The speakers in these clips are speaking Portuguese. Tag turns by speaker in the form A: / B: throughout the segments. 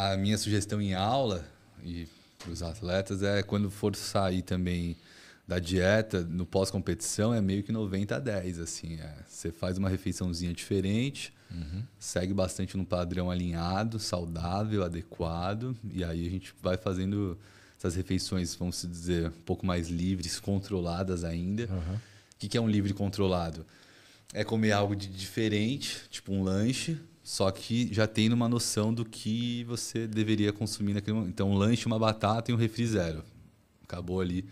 A: a minha sugestão em aula e para os atletas é quando for sair também da dieta no pós-competição é meio que 90 a 10 assim é. você faz uma refeiçãozinha diferente uhum. segue bastante num padrão alinhado saudável adequado e aí a gente vai fazendo essas refeições vamos se dizer um pouco mais livres controladas ainda uhum. o que é um livre controlado é comer algo de diferente tipo um lanche só que já tem uma noção do que você deveria consumir naquele momento. Então, um lanche, uma batata e um refri zero. Acabou ali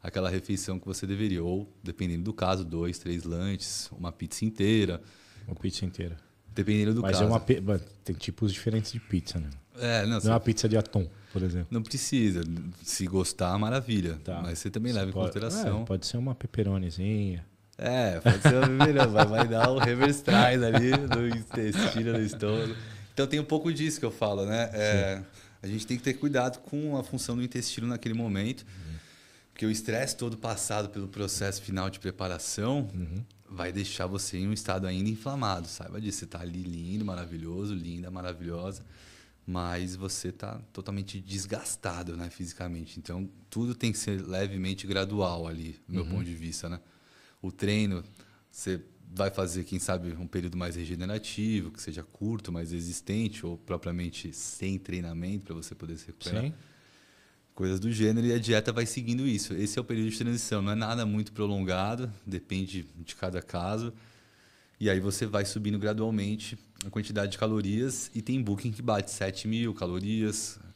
A: aquela refeição que você deveria. Ou, dependendo do caso, dois, três lanches, uma pizza inteira. Uma pizza inteira. Dependendo do Mas é caso. Mas é uma tem tipos diferentes de pizza, né?
B: É, não, não é você... é uma pizza de atum,
A: por exemplo. Não precisa. Se gostar, maravilha. Tá. Mas você também você leva pode... em consideração. É, pode ser uma peperonezinha. É, pode ser uma vermelhão, mas vai dar um reverse trás ali no intestino, no estômago. Então tem um pouco disso que eu falo, né? É, a gente tem que ter cuidado com a função do intestino naquele momento, uhum. porque o estresse todo passado pelo processo final de preparação uhum. vai deixar você em um estado ainda inflamado, saiba disso. Você está ali lindo, maravilhoso, linda, maravilhosa, mas você está totalmente desgastado né, fisicamente. Então tudo tem que ser levemente gradual ali, do meu uhum. ponto de vista, né? o treino, você vai fazer, quem sabe, um período mais regenerativo, que seja curto, mais existente, ou propriamente sem treinamento, para você poder se recuperar. Sim. Coisas do gênero, e a dieta vai seguindo isso. Esse é o período de transição, não é nada muito prolongado, depende de cada caso. E aí você vai subindo gradualmente a quantidade de calorias, e tem booking que bate 7 mil calorias,